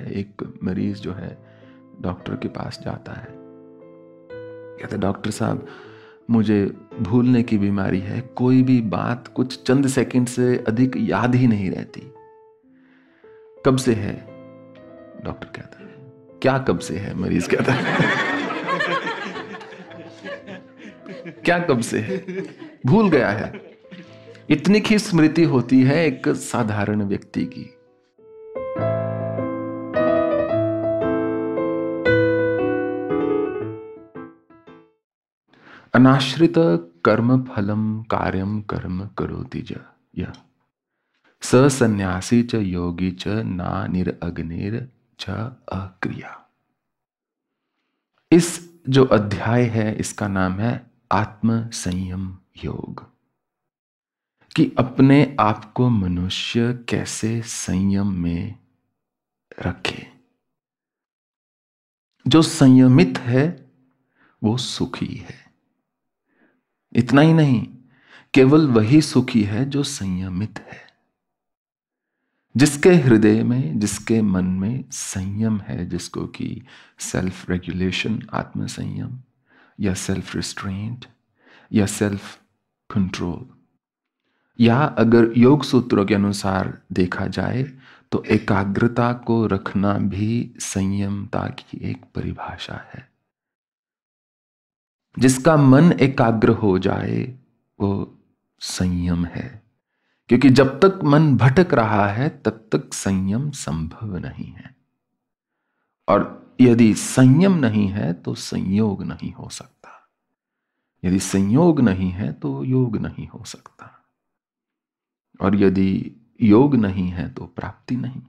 एक मरीज जो है डॉक्टर के पास जाता है कहते डॉक्टर साहब मुझे भूलने की बीमारी है कोई भी बात कुछ चंद सेकंड से अधिक याद ही नहीं रहती कब से है डॉक्टर कहता है क्या कब से है मरीज कहता है क्या कब से है भूल गया है इतनी ही स्मृति होती है एक साधारण व्यक्ति की अनाश्रित कर्म फलम कार्यम कर्म करोति ज सन्यासी च योगी च ना निरअग्निर च अक्रिया इस जो अध्याय है इसका नाम है आत्म संयम योग कि अपने आप को मनुष्य कैसे संयम में रखे जो संयमित है वो सुखी है इतना ही नहीं केवल वही सुखी है जो संयमित है जिसके हृदय में जिसके मन में संयम है जिसको कि सेल्फ रेगुलेशन आत्म संयम या सेल्फ रिस्ट्रेंट या सेल्फ कंट्रोल या अगर योग सूत्रों के अनुसार देखा जाए तो एकाग्रता को रखना भी संयमता की एक परिभाषा है जिसका मन एकाग्र हो जाए वो संयम है क्योंकि जब तक मन भटक रहा है तब तक संयम संभव नहीं है और यदि संयम नहीं है तो संयोग नहीं हो सकता यदि संयोग नहीं है तो योग नहीं हो सकता और यदि योग नहीं है तो प्राप्ति नहीं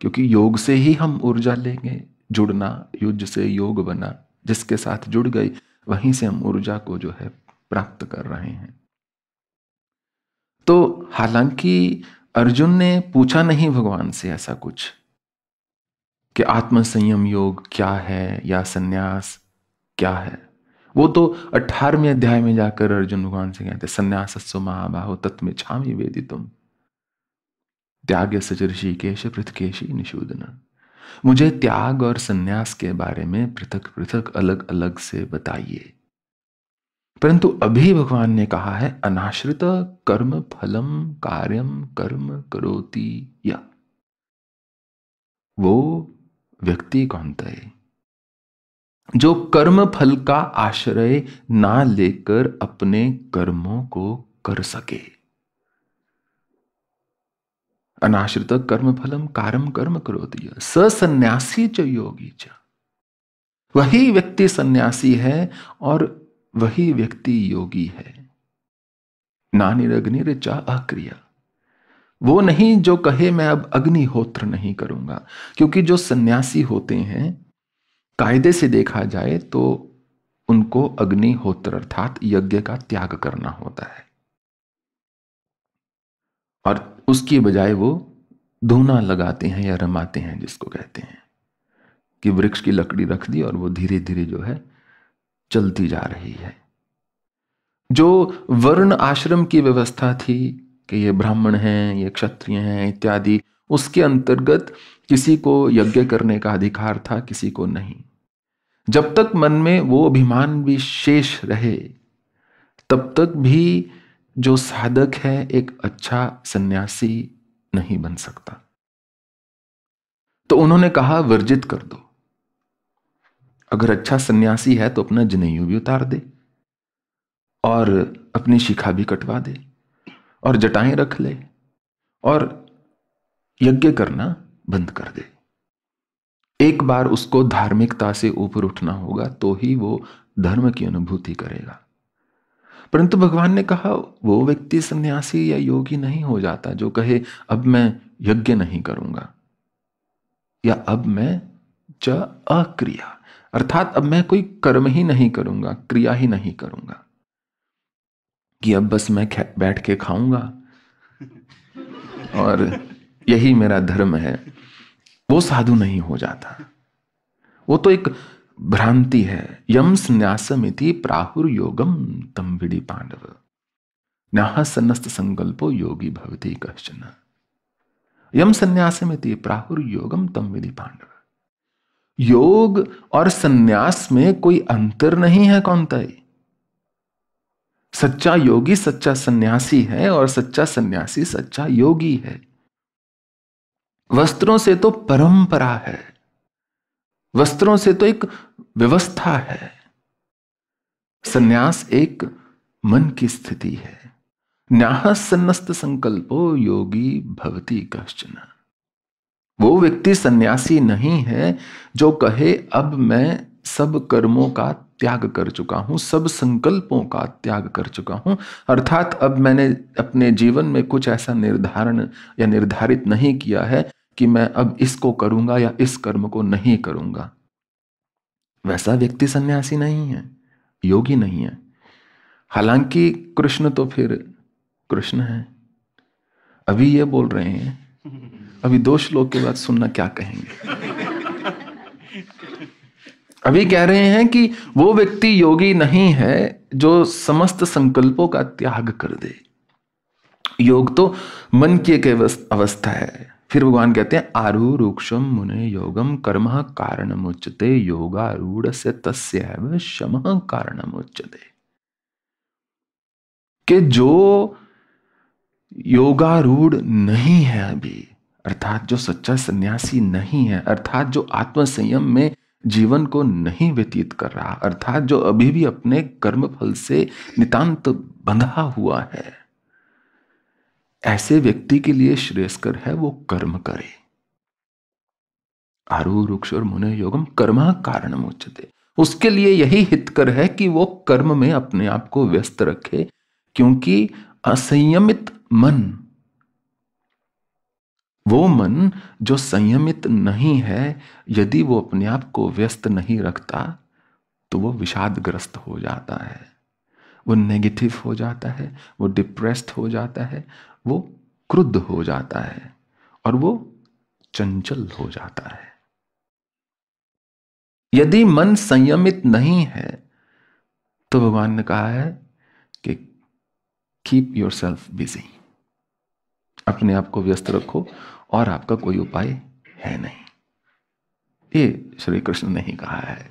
क्योंकि योग से ही हम ऊर्जा लेंगे जुड़ना युद्ध से योग बना जिसके साथ जुड़ गई वहीं से हम ऊर्जा को जो है प्राप्त कर रहे हैं तो हालांकि अर्जुन ने पूछा नहीं भगवान से ऐसा कुछ कि आत्मसंयम योग क्या है या सन्यास क्या है वो तो अठारहवें अध्याय में जाकर अर्जुन भगवान से कहते संन्यास सो महाबाहो तत्व छामी वेदी तुम त्याग सच केश पृथकेशी निषूदना मुझे त्याग और संन्यास के बारे में पृथक पृथक अलग अलग से बताइए परंतु अभी भगवान ने कहा है अनाश्रित कर्म फलम कार्यम कर्म करोति या वो व्यक्ति कौन तय जो कर्म फल का आश्रय ना लेकर अपने कर्मों को कर सके अनाश्रित कर्म फलम कारम कर्म करो सन्यासी च योगी च वही व्यक्ति सन्यासी है और वही व्यक्ति योगी है नानिरग्निर चा अक्रिया वो नहीं जो कहे मैं अब अग्निहोत्र नहीं करूंगा क्योंकि जो सन्यासी होते हैं कायदे से देखा जाए तो उनको अग्निहोत्र अर्थात यज्ञ का त्याग करना होता है और उसकी बजाय वो धूना लगाते हैं या रमाते हैं जिसको कहते हैं कि वृक्ष की लकड़ी रख दी और वो धीरे धीरे जो है चलती जा रही है जो वर्ण आश्रम की व्यवस्था थी कि ये ब्राह्मण हैं ये क्षत्रिय हैं इत्यादि उसके अंतर्गत किसी को यज्ञ करने का अधिकार था किसी को नहीं जब तक मन में वो अभिमान भी शेष रहे तब तक भी जो साधक है एक अच्छा सन्यासी नहीं बन सकता तो उन्होंने कहा वर्जित कर दो अगर अच्छा सन्यासी है तो अपना जनेयू भी उतार दे और अपनी शिखा भी कटवा दे और जटाएं रख ले और यज्ञ करना बंद कर दे एक बार उसको धार्मिकता से ऊपर उठना होगा तो ही वो धर्म की अनुभूति करेगा परंतु भगवान ने कहा वो व्यक्ति सन्यासी या योगी नहीं हो जाता जो कहे अब मैं यज्ञ नहीं करूंगा या अब मैं च अक्रिया अर्थात अब मैं कोई कर्म ही नहीं करूंगा क्रिया ही नहीं करूंगा कि अब बस मैं बैठ के खाऊंगा और यही मेरा धर्म है वो साधु नहीं हो जाता वो तो एक भ्रांति है यम संन्यासमिति प्राहुर योगम तम विड़ी पांडव नाह सन्नस्त संकल्पो योगी भवती कश्चन यम संन्यासम प्राहुर योगम तम विधि पांडव योग और सन्यास में कोई अंतर नहीं है कौन तय सच्चा योगी सच्चा सन्यासी है और सच्चा सन्यासी सच्चा योगी है वस्त्रों से तो परंपरा है वस्त्रों से तो एक व्यवस्था है सन्यास एक मन की स्थिति है न्याह सन्नस्त संकल्पो योगी भवती कश्चन वो व्यक्ति सन्यासी नहीं है जो कहे अब मैं सब कर्मों का त्याग कर चुका हूं सब संकल्पों का त्याग कर चुका हूं अर्थात अब मैंने अपने जीवन में कुछ ऐसा निर्धारण या निर्धारित नहीं किया है कि मैं अब इसको करूंगा या इस कर्म को नहीं करूंगा वैसा व्यक्ति सन्यासी नहीं है योगी नहीं है हालांकि कृष्ण तो फिर कृष्ण है अभी ये बोल रहे हैं अभी दो श्लोक के बाद सुनना क्या कहेंगे अभी कह रहे हैं कि वो व्यक्ति योगी नहीं है जो समस्त संकल्पों का त्याग कर दे योग तो मन की एक अवस्था है फिर भगवान कहते हैं आरु रूक्षम मुने योगम कर्म कारण उच्चते योगारूढ़ से तस्य शम कारण उच्चते कि जो योगारूढ़ नहीं है अभी अर्थात जो सच्चा सन्यासी नहीं है अर्थात जो आत्मसंयम में जीवन को नहीं व्यतीत कर रहा अर्थात जो अभी भी अपने कर्म फल से नितांत बंधा हुआ है ऐसे व्यक्ति के लिए श्रेयस्कर है वो कर्म करे आरु वृक्ष और मुने योगम कर्मा कारण मोचते उसके लिए यही हितकर है कि वो कर्म में अपने आप को व्यस्त रखे क्योंकि असंयमित मन वो मन जो संयमित नहीं है यदि वो अपने आप को व्यस्त नहीं रखता तो वो विषादग्रस्त हो जाता है वो नेगेटिव हो जाता है वो डिप्रेस्ड हो जाता है वो क्रुद्ध हो जाता है और वो चंचल हो जाता है यदि मन संयमित नहीं है तो भगवान ने कहा है कि कीप योर सेल्फ बिजी अपने आप को व्यस्त रखो और आपका कोई उपाय है नहीं ये श्री कृष्ण ने ही कहा है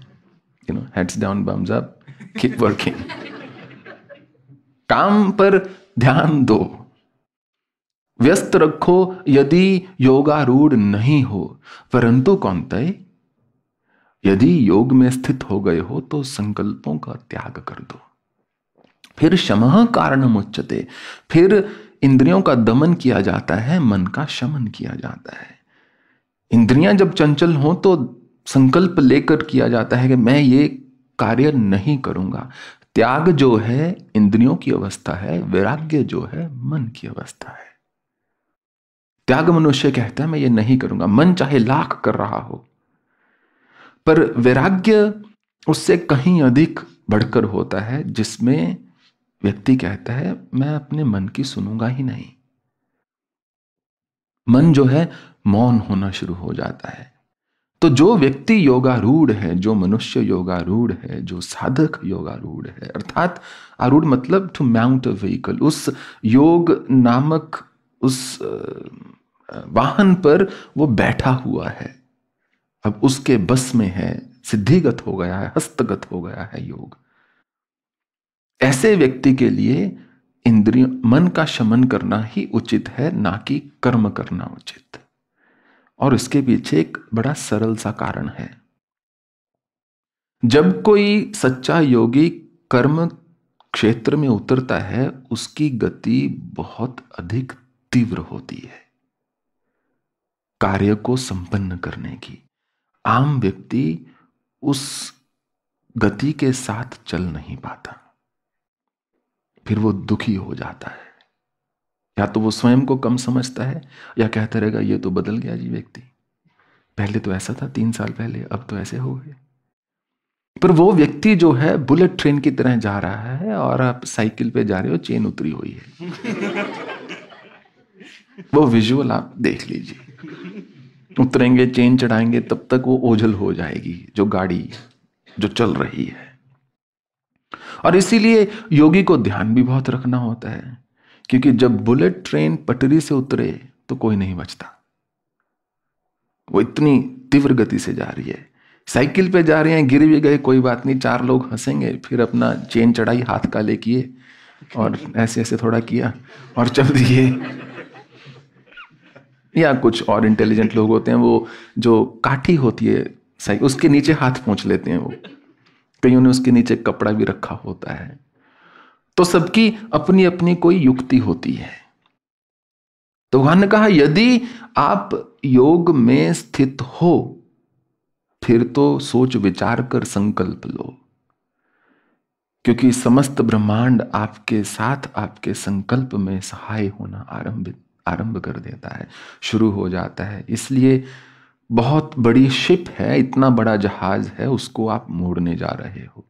you know heads down bums up keep working काम पर ध्यान दो व्यस्त रखो यदि योगारूढ़ नहीं हो परंतु कौन तय यदि योग में स्थित हो गए हो तो संकल्पों का त्याग कर दो फिर शम कारण मुच्चते फिर इंद्रियों का दमन किया जाता है मन का शमन किया जाता है इंद्रियां जब चंचल हो तो संकल्प लेकर किया जाता है कि मैं ये कार्य नहीं करूंगा त्याग जो है इंद्रियों की अवस्था है वैराग्य जो है मन की अवस्था है त्याग मनुष्य कहता है मैं ये नहीं करूंगा मन चाहे लाख कर रहा हो पर वैराग्य उससे कहीं अधिक बढ़कर होता है जिसमें व्यक्ति कहता है मैं अपने मन की सुनूंगा ही नहीं मन जो है मौन होना शुरू हो जाता है तो जो व्यक्ति योगारूढ़ है जो मनुष्य योगारूढ़ है जो साधक योगारूढ़ है अर्थात आरूढ़ मतलब टू माउंट अ व्हीकल उस योग नामक उस वाहन पर वो बैठा हुआ है अब उसके बस में है सिद्धिगत हो गया है हस्तगत हो गया है योग ऐसे व्यक्ति के लिए इंद्रिय मन का शमन करना ही उचित है ना कि कर्म करना उचित और इसके पीछे एक बड़ा सरल सा कारण है जब कोई सच्चा योगी कर्म क्षेत्र में उतरता है उसकी गति बहुत अधिक तीव्र होती है कार्य को संपन्न करने की आम व्यक्ति उस गति के साथ चल नहीं पाता फिर वो दुखी हो जाता है या तो वो स्वयं को कम समझता है या कहता रहेगा ये तो बदल गया जी व्यक्ति पहले तो ऐसा था तीन साल पहले अब तो ऐसे हो गए पर वो व्यक्ति जो है बुलेट ट्रेन की तरह जा रहा है और आप साइकिल पे जा रहे हो चेन उतरी हुई है वो विजुअल आप देख लीजिए उतरेंगे चेन चढ़ाएंगे तब तक वो ओझल हो जाएगी जो गाड़ी जो चल रही है और इसीलिए योगी को ध्यान भी बहुत रखना होता है क्योंकि जब बुलेट ट्रेन पटरी से उतरे तो कोई नहीं बचता वो इतनी तीव्र गति से जा रही है साइकिल पे जा रहे हैं गिर भी गए कोई बात नहीं चार लोग हंसेंगे फिर अपना चेन चढ़ाई हाथ काले किए और ऐसे ऐसे थोड़ा किया और चल दिए या कुछ और इंटेलिजेंट लोग होते हैं वो जो काठी होती है सही उसके नीचे हाथ पहुंच लेते हैं वो कईयों ने उसके नीचे कपड़ा भी रखा होता है तो सबकी अपनी अपनी कोई युक्ति होती है तो भगवान ने कहा यदि आप योग में स्थित हो फिर तो सोच विचार कर संकल्प लो क्योंकि समस्त ब्रह्मांड आपके साथ आपके संकल्प में सहाय होना आरंभित आरंभ कर देता है शुरू हो जाता है इसलिए बहुत बड़ी शिप है इतना बड़ा जहाज है उसको आप मोड़ने जा रहे हो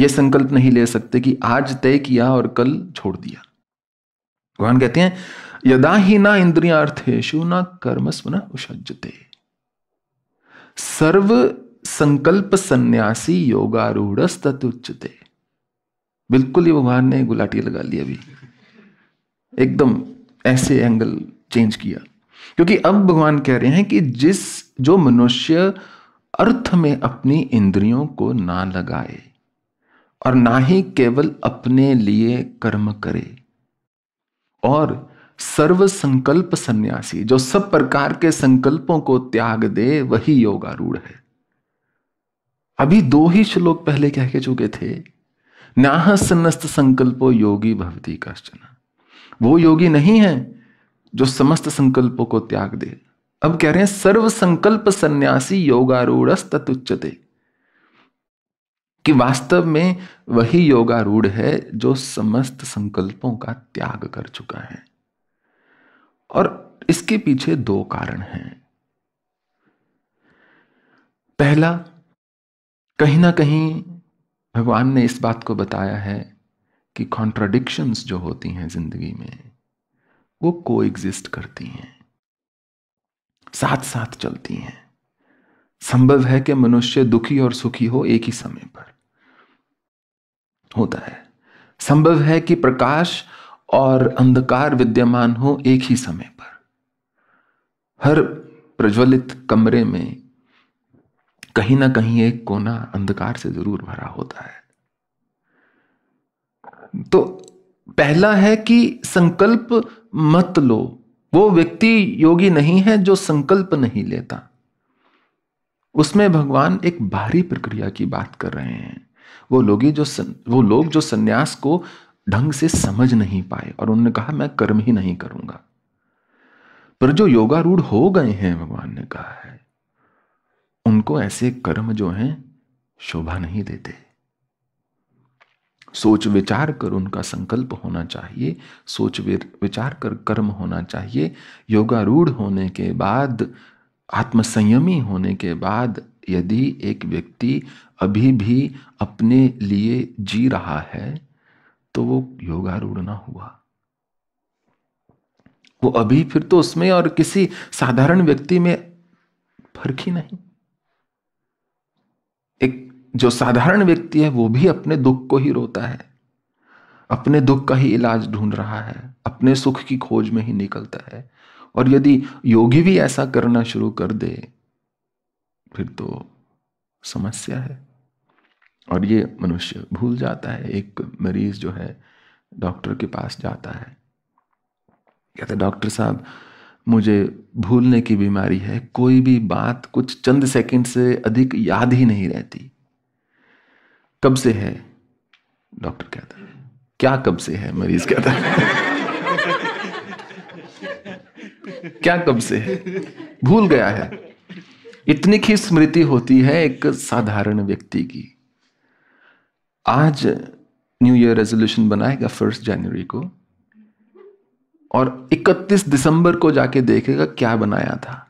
यह संकल्प नहीं ले सकते कि आज तय किया और कल छोड़ दिया भगवान कहते हैं यदा ही ना इंद्रिया अर्थेशु ना कर्मस्व न उसजते सर्व संकल्प सन्यासी योगारूढ़ उच्चते बिल्कुल ही भगवान ने गुलाटी लगा ली अभी एकदम ऐसे एंगल चेंज किया क्योंकि अब भगवान कह रहे हैं कि जिस जो मनुष्य अर्थ में अपनी इंद्रियों को ना लगाए और ना ही केवल अपने लिए कर्म करे और सर्व संकल्प सन्यासी जो सब प्रकार के संकल्पों को त्याग दे वही योगारूढ़ है अभी दो ही श्लोक पहले कह के चुके थे नाह संकल्पो योगी भवती कश्चना वो योगी नहीं है जो समस्त संकल्पों को त्याग दे अब कह रहे हैं सर्व संकल्प सन्यासी योगारूढ़ कि वास्तव में वही योगारूढ़ है जो समस्त संकल्पों का त्याग कर चुका है और इसके पीछे दो कारण हैं पहला कहीं ना कहीं भगवान ने इस बात को बताया है कि कॉन्ट्राडिक्शंस जो होती हैं ज़िंदगी में वो को एग्जिस्ट करती हैं साथ साथ चलती हैं संभव है कि मनुष्य दुखी और सुखी हो एक ही समय पर होता है संभव है कि प्रकाश और अंधकार विद्यमान हो एक ही समय पर हर प्रज्वलित कमरे में कहीं ना कहीं एक कोना अंधकार से जरूर भरा होता है तो पहला है कि संकल्प मत लो वो व्यक्ति योगी नहीं है जो संकल्प नहीं लेता उसमें भगवान एक भारी प्रक्रिया की बात कर रहे हैं वो लोगी जो सन, वो लोग जो सन्यास को ढंग से समझ नहीं पाए और उन्होंने कहा मैं कर्म ही नहीं करूंगा पर जो योगारूढ़ हो गए हैं भगवान ने कहा है उनको ऐसे कर्म जो हैं शोभा नहीं देते सोच विचार कर उनका संकल्प होना चाहिए सोच विचार कर कर्म होना चाहिए योगारूढ़ होने के बाद आत्मसंयमी होने के बाद यदि एक व्यक्ति अभी भी अपने लिए जी रहा है तो वो योगारूढ़ ना हुआ वो अभी फिर तो उसमें और किसी साधारण व्यक्ति में फर्क ही नहीं एक जो साधारण व्यक्ति है वो भी अपने दुख को ही रोता है अपने दुख का ही इलाज ढूंढ रहा है अपने सुख की खोज में ही निकलता है और यदि योगी भी ऐसा करना शुरू कर दे फिर तो समस्या है और ये मनुष्य भूल जाता है एक मरीज जो है डॉक्टर के पास जाता है कहते डॉक्टर साहब मुझे भूलने की बीमारी है कोई भी बात कुछ चंद सेकंड से अधिक याद ही नहीं रहती कब से है डॉक्टर कहता है क्या कब से है मरीज कहता है क्या कब से है भूल गया है इतनी की स्मृति होती है एक साधारण व्यक्ति की आज न्यू ईयर रेजोल्यूशन बनाएगा फर्स्ट जनवरी को और 31 दिसंबर को जाके देखेगा क्या बनाया था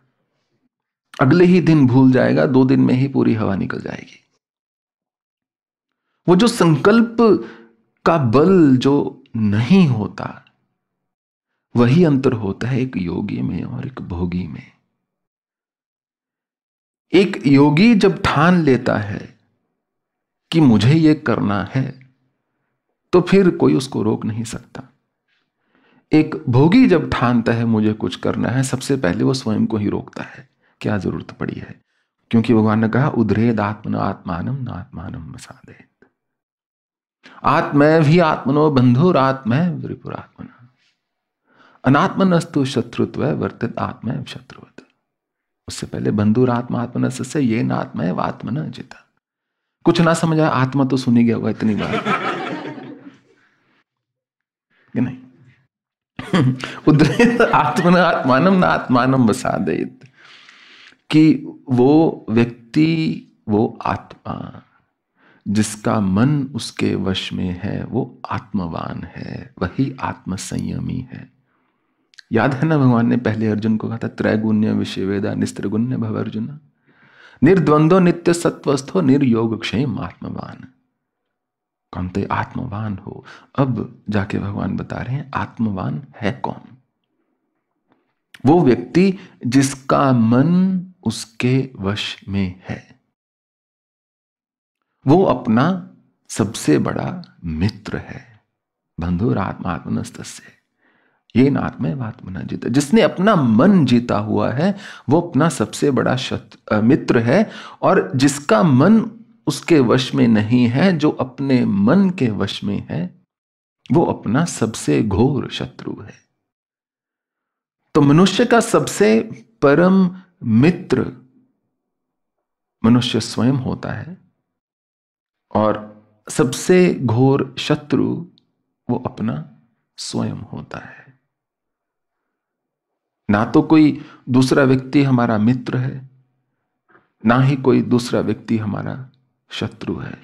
अगले ही दिन भूल जाएगा दो दिन में ही पूरी हवा निकल जाएगी वो जो संकल्प का बल जो नहीं होता वही अंतर होता है एक योगी में और एक भोगी में एक योगी जब ठान लेता है कि मुझे ये करना है तो फिर कोई उसको रोक नहीं सकता एक भोगी जब ठानता है मुझे कुछ करना है सबसे पहले वो स्वयं को ही रोकता है क्या जरूरत पड़ी है क्योंकि भगवान ने कहा उद्रेद आत्मना आत्मानम न आत्मानम मसादे आत्मैभि आत्मनो बंधुर आत्मैव रिपुरात्मन अनात्मनस्तु शत्रुत्व वर्तित आत्म शत्रुवत उससे पहले बंधुर आत्मा आत्मन से ये न आत्म न जिता कुछ ना समझा आत्मा तो सुनी गया होगा इतनी बार कि नहीं उद्रेत आत्मन आत्मान न आत्मान बसा देत कि वो व्यक्ति वो आत्मा जिसका मन उसके वश में है वो आत्मवान है वही आत्मसंयमी है याद है ना भगवान ने पहले अर्जुन को कहा था त्रैगुण्य वेदा निस्त्रगुण्य भव अर्जुन निर्द्वंदो नित्य सत्वस्थो निर्योग क्षेम आत्मवान कौन तो आत्मवान हो अब जाके भगवान बता रहे हैं आत्मवान है कौन वो व्यक्ति जिसका मन उसके वश में है वो अपना सबसे बड़ा मित्र है बंधुर आत्मा आत्मनस्त से ये नात्मैव आत्मना जीता जिसने अपना मन जीता हुआ है वो अपना सबसे बड़ा शत्र मित्र है और जिसका मन उसके वश में नहीं है जो अपने मन के वश में है वो अपना सबसे घोर शत्रु है तो मनुष्य का सबसे परम मित्र मनुष्य स्वयं होता है और सबसे घोर शत्रु वो अपना स्वयं होता है ना तो कोई दूसरा व्यक्ति हमारा मित्र है ना ही कोई दूसरा व्यक्ति हमारा शत्रु है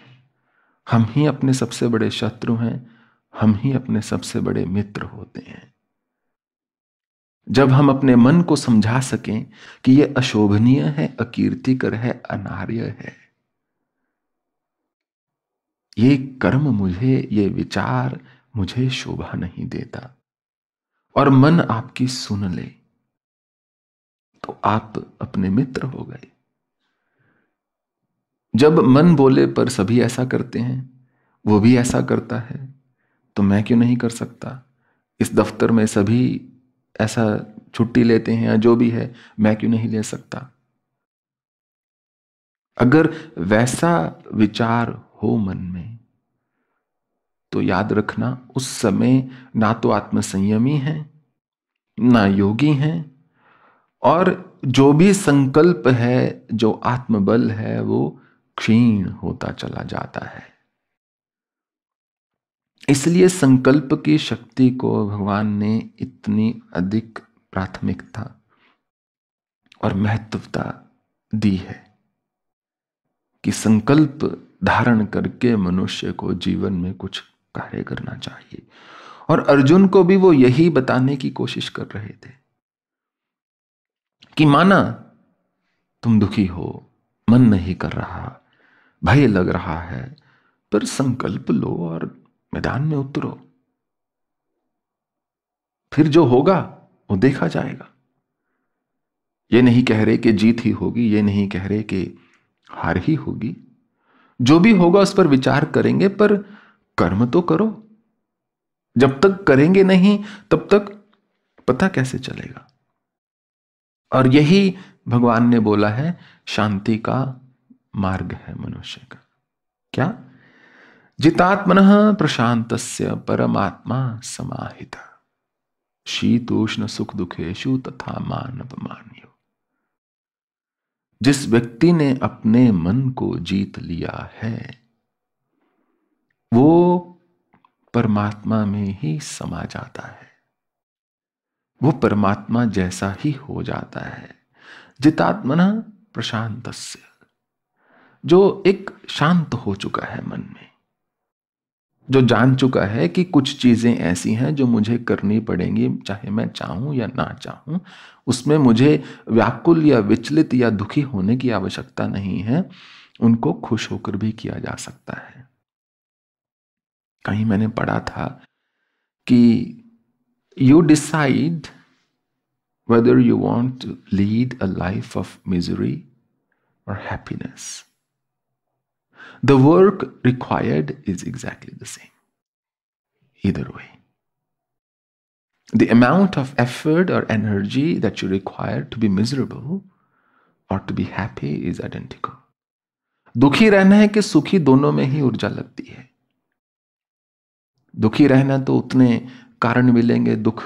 हम ही अपने सबसे बड़े शत्रु हैं हम ही अपने सबसे बड़े मित्र होते हैं जब हम अपने मन को समझा सकें कि यह अशोभनीय है अकीर्तिकर है अनार्य है ये कर्म मुझे ये विचार मुझे शोभा नहीं देता और मन आपकी सुन ले तो आप अपने मित्र हो गए जब मन बोले पर सभी ऐसा करते हैं वो भी ऐसा करता है तो मैं क्यों नहीं कर सकता इस दफ्तर में सभी ऐसा छुट्टी लेते हैं या जो भी है मैं क्यों नहीं ले सकता अगर वैसा विचार हो मन में तो याद रखना उस समय ना तो आत्मसंयमी है ना योगी हैं और जो भी संकल्प है जो आत्मबल है वो क्षीण होता चला जाता है इसलिए संकल्प की शक्ति को भगवान ने इतनी अधिक प्राथमिकता और महत्वता दी है कि संकल्प धारण करके मनुष्य को जीवन में कुछ कार्य करना चाहिए और अर्जुन को भी वो यही बताने की कोशिश कर रहे थे कि माना तुम दुखी हो मन नहीं कर रहा भय लग रहा है पर संकल्प लो और मैदान में उतरो फिर जो होगा वो देखा जाएगा ये नहीं कह रहे कि जीत ही होगी ये नहीं कह रहे कि हार ही होगी जो भी होगा उस पर विचार करेंगे पर कर्म तो करो जब तक करेंगे नहीं तब तक पता कैसे चलेगा और यही भगवान ने बोला है शांति का मार्ग है मनुष्य का क्या जितात्मन प्रशांत परमात्मा समाहिता शीतोष्ण सुख दुखेशु तथा मान अपमान्य जिस व्यक्ति ने अपने मन को जीत लिया है वो परमात्मा में ही समा जाता है वो परमात्मा जैसा ही हो जाता है जितात्मना प्रशांत जो एक शांत हो चुका है मन में जो जान चुका है कि कुछ चीज़ें ऐसी हैं जो मुझे करनी पड़ेंगी चाहे मैं चाहूँ या ना चाहूँ उसमें मुझे व्याकुल या विचलित या दुखी होने की आवश्यकता नहीं है उनको खुश होकर भी किया जा सकता है कहीं मैंने पढ़ा था कि you decide whether you want lead a life of misery और happiness The work required is exactly the same, either way. The amount of effort or energy that you require to be miserable or to be happy is identical. दुखी रहना है कि सुखी दोनों में ही ऊर्जा लगती है दुखी रहना तो उतने कारण मिलेंगे दुख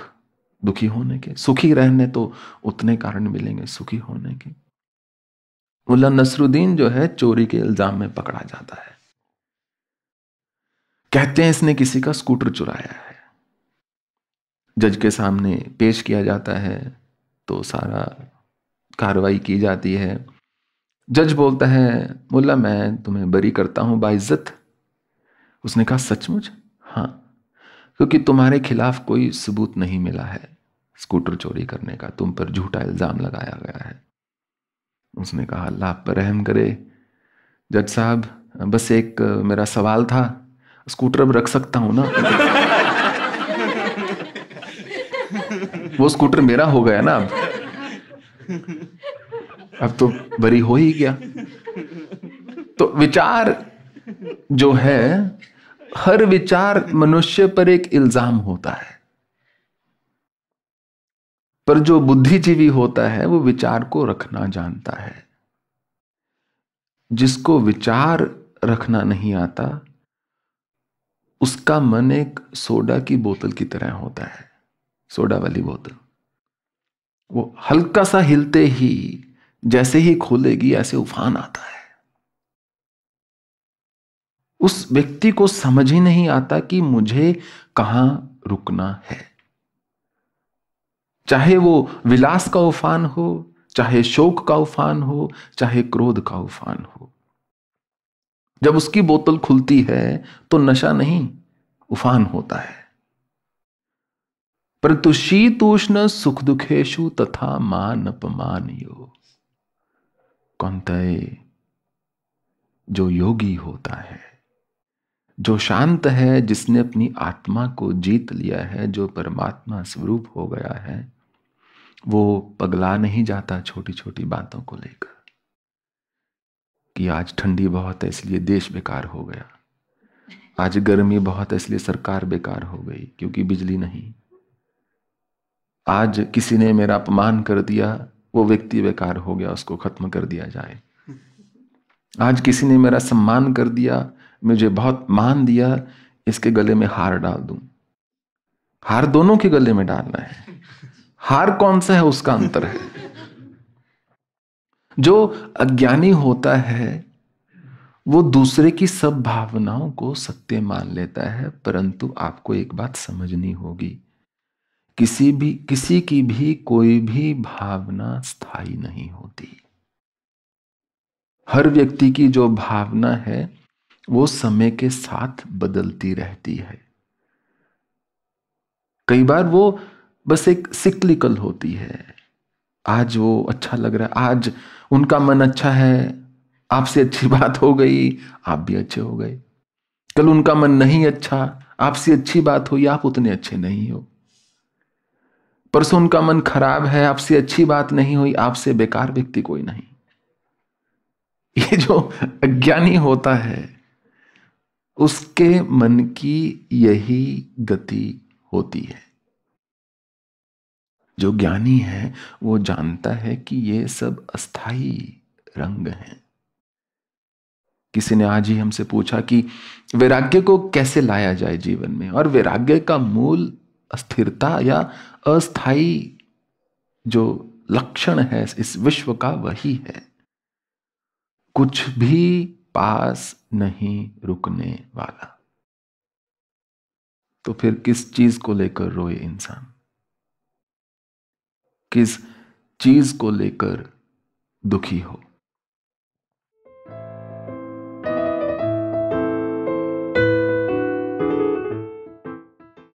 दुखी होने के सुखी रहने तो उतने कारण मिलेंगे सुखी होने के मुला नसरुद्दीन जो है चोरी के इल्जाम में पकड़ा जाता है कहते हैं इसने किसी का स्कूटर चुराया है जज के सामने पेश किया जाता है तो सारा कार्रवाई की जाती है जज बोलता है मुल्ला मैं तुम्हें बरी करता हूं बाइज्जत उसने कहा सचमुच हाँ क्योंकि तुम्हारे खिलाफ कोई सबूत नहीं मिला है स्कूटर चोरी करने का तुम पर झूठा इल्ज़ाम लगाया गया है उसने कहा अल्लाह आप पर रहम करे जज साहब बस एक मेरा सवाल था स्कूटर अब रख सकता हूँ ना वो स्कूटर मेरा हो गया ना अब अब तो बरी हो ही गया तो विचार जो है हर विचार मनुष्य पर एक इल्जाम होता है पर जो बुद्धिजीवी होता है वो विचार को रखना जानता है जिसको विचार रखना नहीं आता उसका मन एक सोडा की बोतल की तरह होता है सोडा वाली बोतल वो हल्का सा हिलते ही जैसे ही खोलेगी ऐसे उफान आता है उस व्यक्ति को समझ ही नहीं आता कि मुझे कहां रुकना है चाहे वो विलास का उफान हो चाहे शोक का उफान हो चाहे क्रोध का उफान हो जब उसकी बोतल खुलती है तो नशा नहीं उफान होता है परंतु शीतोष्ण सुख दुखेशु तथा मान अपमान यो जो योगी होता है जो शांत है जिसने अपनी आत्मा को जीत लिया है जो परमात्मा स्वरूप हो गया है वो पगला नहीं जाता छोटी छोटी बातों को लेकर कि आज ठंडी बहुत है इसलिए देश बेकार हो गया आज गर्मी बहुत है इसलिए सरकार बेकार हो गई क्योंकि बिजली नहीं आज किसी ने मेरा अपमान कर दिया वो व्यक्ति बेकार हो गया उसको खत्म कर दिया जाए आज किसी ने मेरा सम्मान कर दिया मुझे बहुत मान दिया इसके गले में हार डाल दूं हार दोनों के गले में डालना है हार कौन सा है उसका अंतर है जो अज्ञानी होता है वो दूसरे की सब भावनाओं को सत्य मान लेता है परंतु आपको एक बात समझनी होगी किसी भी किसी की भी कोई भी भावना स्थायी नहीं होती हर व्यक्ति की जो भावना है वो समय के साथ बदलती रहती है कई बार वो बस एक सिक्लिकल होती है आज वो अच्छा लग रहा है आज उनका मन अच्छा है आपसे अच्छी बात हो गई आप भी अच्छे हो गए कल उनका मन नहीं अच्छा आपसे अच्छी बात हुई आप उतने अच्छे नहीं हो परसों उनका मन खराब है आपसे अच्छी बात नहीं हुई आपसे बेकार व्यक्ति कोई नहीं ये जो अज्ञानी होता है उसके मन की यही गति होती है जो ज्ञानी है वो जानता है कि ये सब अस्थाई रंग हैं किसी ने आज ही हमसे पूछा कि वैराग्य को कैसे लाया जाए जीवन में और वैराग्य का मूल अस्थिरता या अस्थाई जो लक्षण है इस विश्व का वही है कुछ भी पास नहीं रुकने वाला तो फिर किस चीज को लेकर रोए इंसान किस चीज़ को लेकर दुखी हो